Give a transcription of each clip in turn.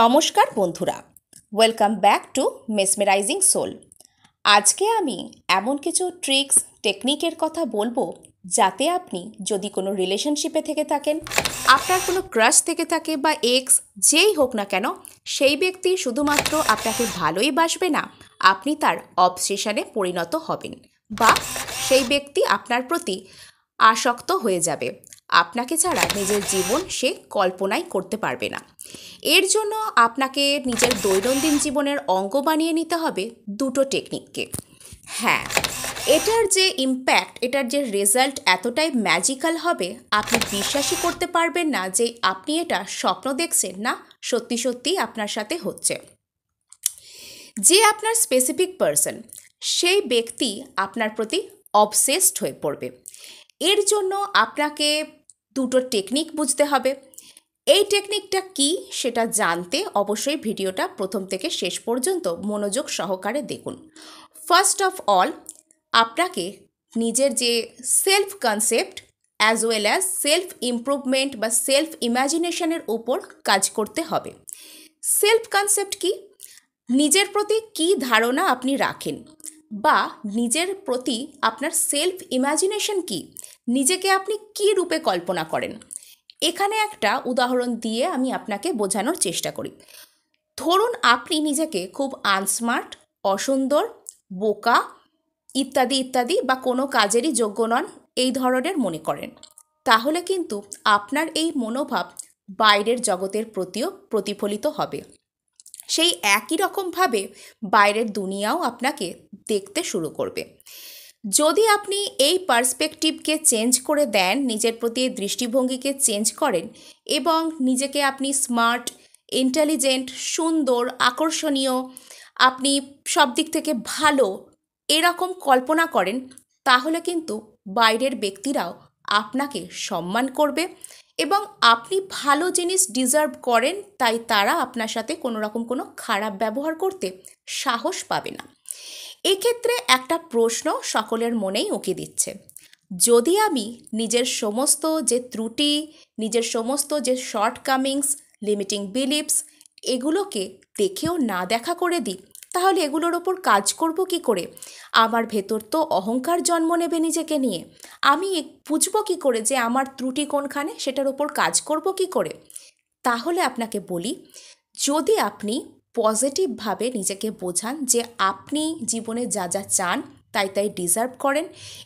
নমস্কার বন্ধুরা welcome back to mesmerising soul আজকে আমি এমন কিছু ট্রিক্স টেকনিকের কথা বলবো যাতে আপনি যদি কোনো রিলেশনশিপে থেকে থাকেন আপনার কোনো ক্রাশ থেকে থাকে বা এক্স যেই হোক না কেন সেই ব্যক্তি শুধুমাত্র আপনাকে ভালোই বাসবে না আপনি তার অবসেশনে পরিণত হবেন বা সেই ব্যক্তি আপনার প্রতি আসক্ত হয়ে যাবে আপনাকে ছাড়া নিজের জীবন সে কল্পনাই করতে পারবে না এর জন্য আপনাকে নিজের দৈনন্দিন জীবনের অঙ্গ বানিয়ে নিতে হবে দুটো টেকনিককে হ্যাঁ এটার যে ইম্প্যাক্ট এটার যে রেজাল্ট এতটাই ম্যাজিক্যাল হবে আপনি বিশ্বাসই করতে পারবেন না যে আপনি এটা স্বপ্ন দেখছেন না সত্যি সত্যি আপনার সাথে হচ্ছে যে আপনার স্পেসিফিক পারসন সেই ব্যক্তি আপনার প্রতি অবসেসড হয়ে পড়বে এর জন্য আপনাকে দুটো টেকনিক বুঝতে হবে এই টেকনিকটা কি সেটা জানতে অবশ্যই ভিডিওটা প্রথম থেকে শেষ পর্যন্ত মনোযোগ সহকারে দেখুন ফার্স্ট অফ অল আপনাকে নিজের যে self concept as well as self improvement বা সেলফ ইমাজিনেশনের উপর কাজ করতে হবে সেলফ কনসেপ্ট কি নিজের প্রতি কি ধারণা আপনি রাখেন বা নিজের প্রতি আপনার সেলফ ইমাজিনেশন কী নিজেকে আপনি কি রূপে কল্পনা করেন এখানে একটা উদাহরণ দিয়ে আমি আপনাকে বোঝানোর চেষ্টা করি ধরুন আপনি নিজেকে খুব আনস্মার্ট অসুন্দর বোকা ইত্যাদি ইত্যাদি বা কোনো কাজেরই যোগ্য নন এই ধরনের মনে করেন তাহলে কিন্তু আপনার এই মনোভাব বাইরের জগতের প্রতিও প্রতিফলিত হবে সেই একই রকমভাবে বাইরের দুনিয়াও আপনাকে দেখতে শুরু করবে যদি আপনি এই পার্সপেকটিভকে চেঞ্জ করে দেন নিজের প্রতি দৃষ্টিভঙ্গিকে চেঞ্জ করেন এবং নিজেকে আপনি স্মার্ট ইন্টেলিজেন্ট সুন্দর আকর্ষণীয় আপনি সব দিক থেকে ভালো এরকম কল্পনা করেন তাহলে কিন্তু বাইরের ব্যক্তিরাও আপনাকে সম্মান করবে এবং আপনি ভালো জিনিস ডিজার্ভ করেন তাই তারা আপনার সাথে কোনো রকম কোনো খারাপ ব্যবহার করতে সাহস পাবে না এক্ষেত্রে একটা প্রশ্ন সকলের মনেই উঁকি দিচ্ছে যদি আমি নিজের সমস্ত যে ত্রুটি নিজের সমস্ত যে শর্টকামিংস লিমিটিং বিলিপস এগুলোকে দেখেও না দেখা করে দিই তাহলে এগুলোর ওপর কাজ করব কি করে আমার ভেতর তো অহংকার জন্ম নেবে নিজেকে নিয়ে আমি বুঝব কি করে যে আমার ত্রুটি কোনখানে সেটার ওপর কাজ করব কি করে তাহলে আপনাকে বলি যদি আপনি পজিটিভভাবে নিজেকে বোঝান যে আপনি জীবনে যা যা চান তাই তাই ডিজার্ভ করেন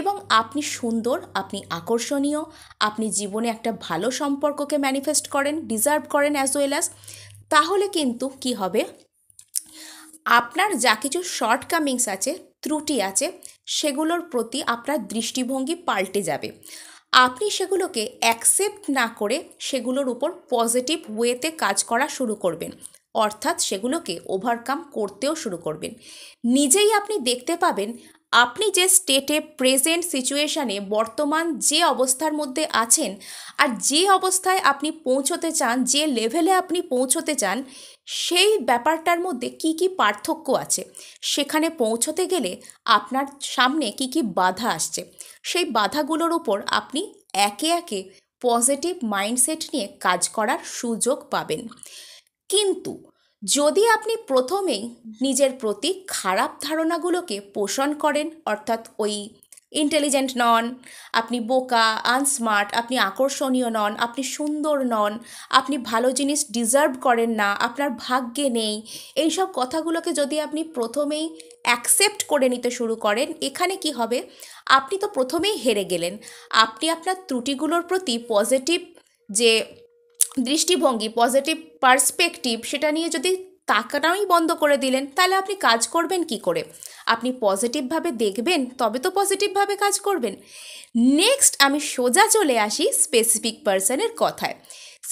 এবং আপনি সুন্দর আপনি আকর্ষণীয় আপনি জীবনে একটা ভালো সম্পর্ককে ম্যানিফেস্ট করেন ডিজার্ভ করেন অ্যাজ ওয়েল অ্যাজ তাহলে কিন্তু কি হবে আপনার যা কিছু শর্টকামিংস আছে ত্রুটি আছে সেগুলোর প্রতি আপনার দৃষ্টিভঙ্গি পাল্টে যাবে আপনি সেগুলোকে অ্যাকসেপ্ট না করে সেগুলোর উপর পজিটিভ ওয়েতে কাজ করা শুরু করবেন অর্থাৎ সেগুলোকে ওভারকাম করতেও শুরু করবেন নিজেই আপনি দেখতে পাবেন আপনি যে স্টেটে প্রেজেন্ট সিচুয়েশানে বর্তমান যে অবস্থার মধ্যে আছেন আর যে অবস্থায় আপনি পৌঁছতে চান যে লেভেলে আপনি পৌঁছতে চান সেই ব্যাপারটার মধ্যে কি কি পার্থক্য আছে সেখানে পৌঁছতে গেলে আপনার সামনে কি কি বাধা আসছে সেই বাধাগুলোর উপর আপনি একে একে পজিটিভ মাইন্ডসেট নিয়ে কাজ করার সুযোগ পাবেন কিন্তু যদি আপনি প্রথমেই নিজের প্রতি খারাপ ধারণাগুলোকে পোষণ করেন অর্থাৎ ওই ইন্টেলিজেন্ট নন আপনি বোকা আনস্মার্ট আপনি আকর্ষণীয় নন আপনি সুন্দর নন আপনি ভালো জিনিস ডিজার্ভ করেন না আপনার ভাগ্যে নেই এই সব কথাগুলোকে যদি আপনি প্রথমেই অ্যাকসেপ্ট করে নিতে শুরু করেন এখানে কি হবে আপনি তো প্রথমেই হেরে গেলেন আপনি আপনার ত্রুটিগুলোর প্রতি পজিটিভ যে দৃষ্টিভঙ্গি পজিটিভ পার্সপেকটিভ সেটা নিয়ে যদি তাকাটাই বন্ধ করে দিলেন তাহলে আপনি কাজ করবেন কি করে আপনি পজিটিভভাবে দেখবেন তবে তো পজিটিভভাবে কাজ করবেন নেক্সট আমি সোজা চলে আসি স্পেসিফিক পার্সনের কথায়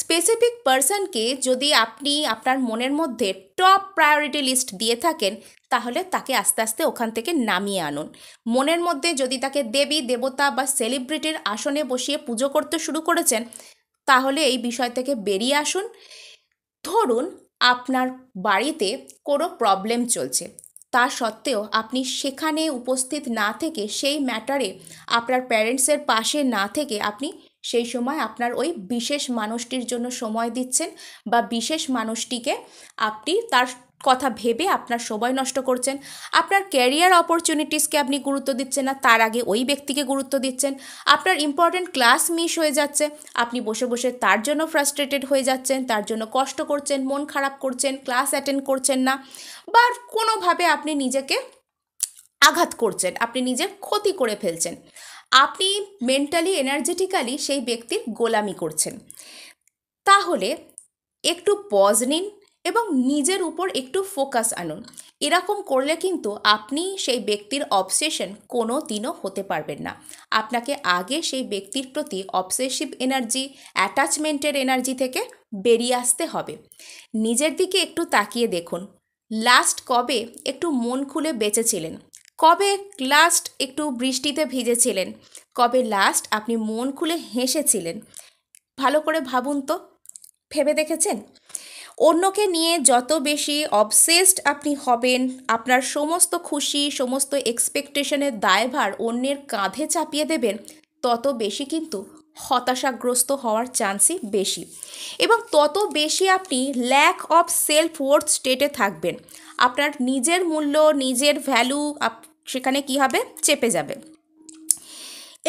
স্পেসিফিক পার্সনকে যদি আপনি আপনার মনের মধ্যে টপ প্রায়োরিটি লিস্ট দিয়ে থাকেন তাহলে তাকে আস্তে আস্তে ওখান থেকে নামিয়ে আনুন মনের মধ্যে যদি তাকে দেবী দেবতা বা সেলিব্রিটির আসনে বসিয়ে পুজো করতে শুরু করেছেন তাহলে এই বিষয় থেকে বেরিয়ে আসুন ধরুন আপনার বাড়িতে কোনো প্রবলেম চলছে তা সত্ত্বেও আপনি সেখানে উপস্থিত না থেকে সেই ম্যাটারে আপনার প্যারেন্টসের পাশে না থেকে আপনি সেই সময় আপনার ওই বিশেষ মানুষটির জন্য সময় দিচ্ছেন বা বিশেষ মানুষটিকে আপনি তার কথা ভেবে আপনার সময় নষ্ট করছেন আপনার ক্যারিয়ার অপরচুনিটিসকে আপনি গুরুত্ব দিচ্ছেন না তার আগে ওই ব্যক্তিকে গুরুত্ব দিচ্ছেন আপনার ইম্পর্ট্যান্ট ক্লাস মিস হয়ে যাচ্ছে আপনি বসে বসে তার জন্য ফ্রাস্ট্রেটেড হয়ে যাচ্ছেন তার জন্য কষ্ট করছেন মন খারাপ করছেন ক্লাস অ্যাটেন্ড করছেন না বা কোনোভাবে আপনি নিজেকে আঘাত করছেন আপনি নিজে ক্ষতি করে ফেলছেন আপনি মেন্টালি এনার্জেটিক্যালি সেই ব্যক্তির গোলামি করছেন তাহলে একটু পজ নিন এবং নিজের উপর একটু ফোকাস আনুন এরকম করলে কিন্তু আপনি সেই ব্যক্তির অবসেশন কোনো দিনও হতে পারবেন না আপনাকে আগে সেই ব্যক্তির প্রতি অবসেসিভ এনার্জি অ্যাটাচমেন্টের এনার্জি থেকে বেরিয়ে আসতে হবে নিজের দিকে একটু তাকিয়ে দেখুন লাস্ট কবে একটু মন খুলে বেঁচেছিলেন কবে লাস্ট একটু বৃষ্টিতে ভিজেছিলেন কবে লাস্ট আপনি মন খুলে হেসেছিলেন ভালো করে ভাবুন তো ভেবে দেখেছেন অন্যকে নিয়ে যত বেশি অবসেসড আপনি হবেন আপনার সমস্ত খুশি সমস্ত এক্সপেকটেশনের দায়ভার অন্যের কাঁধে চাপিয়ে দেবেন তত বেশি কিন্তু হতাশাগ্রস্ত হওয়ার চান্সই বেশি এবং তত বেশি আপনি ল্যাক অফ সেলফ ওয়ার্থ স্টেটে থাকবেন আপনার নিজের মূল্য নিজের ভ্যালু সেখানে কি হবে চেপে যাবে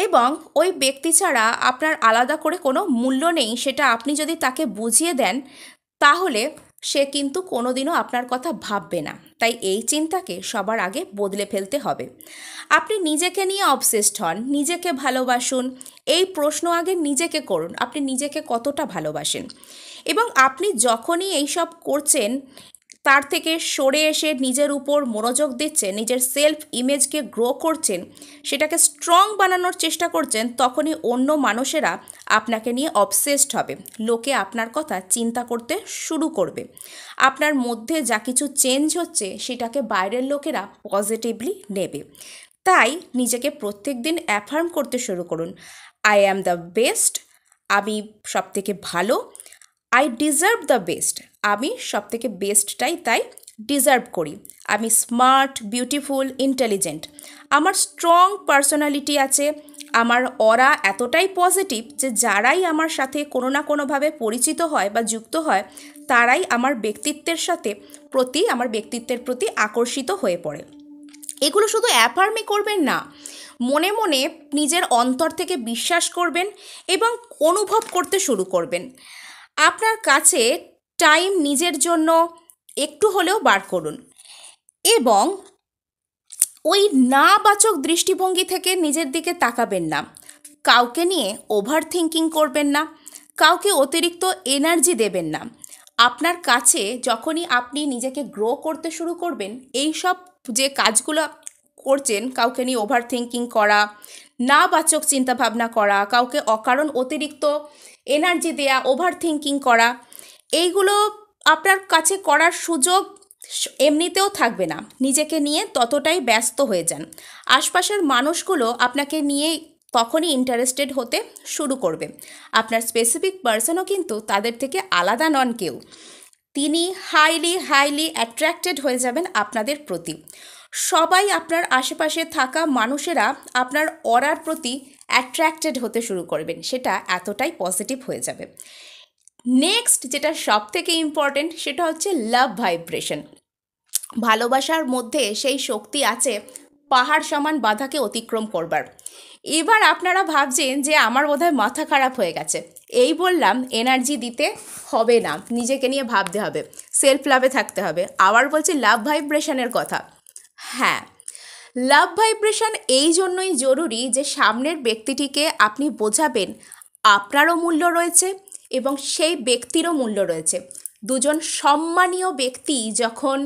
এবং ওই ব্যক্তি ছাড়া আপনার আলাদা করে কোনো মূল্য নেই সেটা আপনি যদি তাকে বুঝিয়ে দেন তাহলে সে কিন্তু কোনোদিনও আপনার কথা ভাববে না তাই এই চিন্তাকে সবার আগে বদলে ফেলতে হবে আপনি নিজেকে নিয়ে অবসেসড হন নিজেকে ভালোবাসুন এই প্রশ্ন আগে নিজেকে করুন আপনি নিজেকে কতটা ভালোবাসেন এবং আপনি যখনই এই সব করছেন তার থেকে সরে এসে নিজের উপর মনোযোগ দিচ্ছেন নিজের সেলফ ইমেজকে গ্রো করছেন সেটাকে স্ট্রং বানানোর চেষ্টা করছেন তখনই অন্য মানুষেরা আপনাকে নিয়ে অবসেসড হবে লোকে আপনার কথা চিন্তা করতে শুরু করবে আপনার মধ্যে যা কিছু চেঞ্জ হচ্ছে সেটাকে বাইরের লোকেরা পজিটিভলি নেবে তাই নিজেকে প্রত্যেক দিন অ্যাফার্ম করতে শুরু করুন আই অ্যাম দ্য বেস্ট আমি সবথেকে ভালো আই ডিজার্ভ দ্য বেস্ট আমি সব থেকে বেস্টটাই তাই ডিজার্ভ করি আমি স্মার্ট বিউটিফুল ইন্টেলিজেন্ট আমার স্ট্রং পার্সোনালিটি আছে আমার অরা এতটাই পজিটিভ যে যারাই আমার সাথে কোনো না কোনোভাবে পরিচিত হয় বা যুক্ত হয় তারাই আমার ব্যক্তিত্বের সাথে প্রতি আমার ব্যক্তিত্বের প্রতি আকর্ষিত হয়ে পড়ে এগুলো শুধু অ্যাফার্মে করবেন না মনে মনে নিজের অন্তর থেকে বিশ্বাস করবেন এবং অনুভব করতে শুরু করবেন আপনার কাছে টাইম নিজের জন্য একটু হলেও বার করুন এবং ওই নাবাচক দৃষ্টিভঙ্গি থেকে নিজের দিকে তাকাবেন না কাউকে নিয়ে ওভার থিঙ্কিং করবেন না কাউকে অতিরিক্ত এনার্জি দেবেন না আপনার কাছে যখনই আপনি নিজেকে গ্রো করতে শুরু করবেন এই সব যে কাজগুলো করছেন কাউকে নিয়ে ওভার থিঙ্কিং করা নাবাচক চিন্তাভাবনা করা কাউকে অকারণ অতিরিক্ত এনার্জি দেয়া ওভার থিঙ্কিং করা এইগুলো আপনার কাছে করার সুযোগ এমনিতেও থাকবে না নিজেকে নিয়ে ততটাই ব্যস্ত হয়ে যান আশপাশের মানুষগুলো আপনাকে নিয়ে তখনই ইন্টারেস্টেড হতে শুরু করবে আপনার স্পেসিফিক পার্সনও কিন্তু তাদের থেকে আলাদা নন কেউ তিনি হাইলি হাইলি অ্যাট্রাক্টেড হয়ে যাবেন আপনাদের প্রতি সবাই আপনার আশেপাশে থাকা মানুষেরা আপনার অরার প্রতি অ্যাট্রাক্টেড হতে শুরু করবেন সেটা এতটাই পজিটিভ হয়ে যাবে নেক্সট যেটা সব থেকে ইম্পর্টেন্ট সেটা হচ্ছে লাভ ভাইব্রেশন ভালোবাসার মধ্যে সেই শক্তি আছে পাহাড় সমান বাধাকে অতিক্রম করবার এবার আপনারা ভাবছেন যে আমার বোধহয় মাথা খারাপ হয়ে গেছে এই বললাম এনার্জি দিতে হবে না নিজেকে নিয়ে ভাবতে হবে সেলফ লাভে থাকতে হবে আবার বলছি লাভ ভাইব্রেশনের কথা হ্যাঁ লাভ ভাইব্রেশন এই জন্যই জরুরি যে সামনের ব্যক্তিটিকে আপনি বোঝাবেন আপনারও মূল্য রয়েছে এবং সেই ব্যক্তিরও মূল্য রয়েছে দুজন সম্মানীয় ব্যক্তি যখন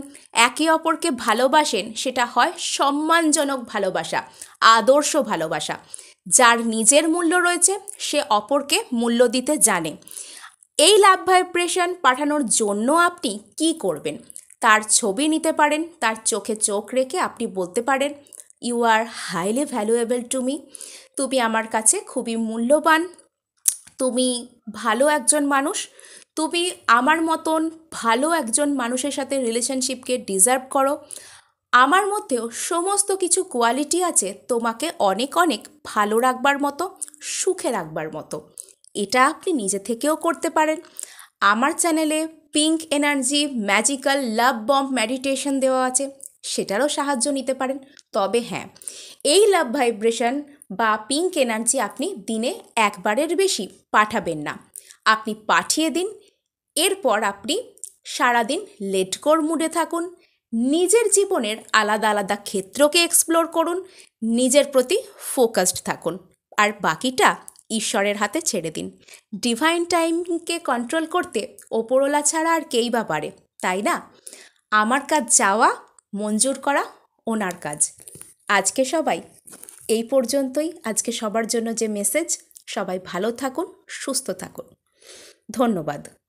একে অপরকে ভালোবাসেন সেটা হয় সম্মানজনক ভালোবাসা আদর্শ ভালোবাসা যার নিজের মূল্য রয়েছে সে অপরকে মূল্য দিতে জানে এই লাভ ভাইব্রেশন পাঠানোর জন্য আপনি কি করবেন তার ছবি নিতে পারেন তার চোখে চোখ রেখে আপনি বলতে পারেন you are highly valuable to me তুমি আমার কাছে খুবই মূল্যবান তুমি ভালো একজন মানুষ তুমি আমার মতন ভালো একজন মানুষের সাথে রিলেশনশিপকে ডিজার্ভ করো আমার মধ্যেও সমস্ত কিছু কোয়ালিটি আছে তোমাকে অনেক অনেক ভালো রাখবার মতো সুখে রাখবার মতো এটা আপনি নিজে থেকেও করতে পারেন আমার চ্যানেলে pink energy magical love bomb meditation দেওয়া আছে সেটারও সাহায্য নিতে পারেন তবে হ্যাঁ এই লাভ ভাইব্রেশন বা পিঙ্ক এনার্জি আপনি দিনে একবারের বেশি পাঠাবেন না আপনি পাঠিয়ে দিন এরপর আপনি সারাদিন লেটকোর মুডে থাকুন নিজের জীবনের আলাদা আলাদা ক্ষেত্রকে এক্সপ্লোর করুন নিজের প্রতি ফোকাসড থাকুন আর বাকিটা ঈশ্বরের হাতে ছেড়ে দিন ডিভাইন টাইমকে কন্ট্রোল করতে ওপরওলা ছাড়া আর কেই বা পারে তাই না আমার কাজ যাওয়া মঞ্জুর করা ওনার কাজ আজকে সবাই এই পর্যন্তই আজকে সবার জন্য যে মেসেজ সবাই ভালো থাকুন সুস্থ থাকুন ধন্যবাদ